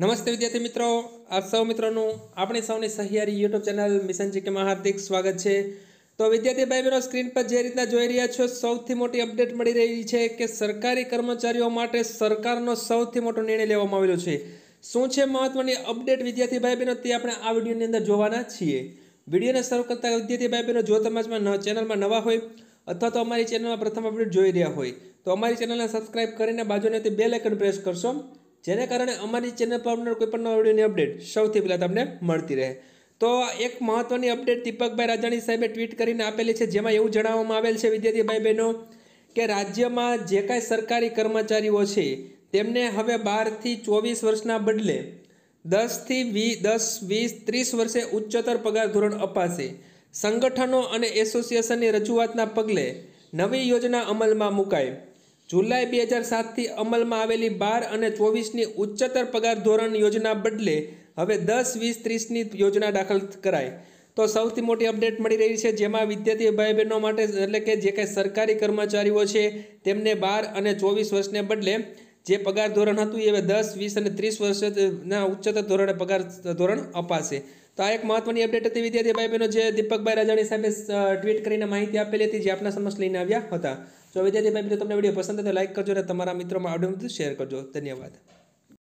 નમસ્તે વિદ્યાર્થી મિત્રો આ સૌ મિત્રોનું આપણી સૌની સહિયારી યુટ્યુબ ચેનલ મિશન જીકેમાં હાર્દિક સ્વાગત છે તો વિદ્યાર્થી ભાઈ બહેનો સ્ક્રીન પર જે રીતના જોઈ રહ્યા છો સૌથી મોટી અપડેટ મળી રહી છે કે સરકારી કર્મચારીઓ માટે સરકારનો સૌથી મોટો નિર્ણય લેવામાં આવેલો છે શું છે મહત્વની અપડેટ વિદ્યાર્થી ભાઈ બહેનો તે આપણે આ વિડીયોની અંદર જોવાના છીએ વિડીયોને શરૂ કરતા વિદ્યાર્થી ભાઈ બહેનો જો તમારામાં ચેનલમાં નવા હોય અથવા તો અમારી ચેનલમાં પ્રથમ અપડેટ જોઈ રહ્યા હોય તો અમારી ચેનલને સબસ્ક્રાઈબ કરીને બાજુને તે બે લાઇકન પ્રેસ કરશો જેને કારણે અમારી ચેનલ પર આવનાર કોઈપણ નવા વિડીયોની અપડેટ સૌથી પહેલાં તમને મળતી રહે તો એક મહત્ત્વની અપડેટ દીપકભાઈ રાજાણી સાહેબે ટ્વીટ કરીને આપેલી છે જેમાં એવું જણાવવામાં આવેલ છે વિદ્યાર્થીભાઈ બહેનો કે રાજ્યમાં જે કાંઈ સરકારી કર્મચારીઓ છે તેમને હવે બારથી ચોવીસ વર્ષના બદલે દસથી વી દસ વીસ ત્રીસ વર્ષે ઉચ્ચતર પગાર ધોરણ અપાશે સંગઠનો અને એસોસિએશનની રજૂઆતના પગલે નવી યોજના અમલમાં મુકાય જુલાઈ બે હજાર સાતથી અમલમાં આવેલી બાર અને ચોવીસની ઉચ્ચતર પગાર ધોરણ યોજના બદલે હવે દસ વીસ ત્રીસની યોજના દાખલ કરાય તો સૌથી મોટી અપડેટ મળી રહી છે જેમાં વિદ્યાર્થી ભાઈ બહેનો માટે એટલે કે જે કાંઈ સરકારી કર્મચારીઓ છે તેમને બાર અને ચોવીસ વર્ષને બદલે જે પગાર ધોરણ હતું એ હવે દસ વીસ અને ત્રીસ વર્ષના ઉચ્ચતર ધોરણે પગાર ધોરણ અપાશે તો આ એક મહત્વની અપડેટ હતી વિદ્યાર્થી ભાઈ બહેનો જે દીપકભાઈ રાજાણી સાહેબે ટ્વીટ કરીને માહિતી આપેલી હતી જે આપના સમક્ષ લઈને આવ્યા હતા જો વિદ્યાર્થી ભાઈ બહેનો તમને વિડીયો પસંદ હતો લાઇક કરજો અને તમારા મિત્રોમાં આવડે શેર કરજો ધન્યવાદ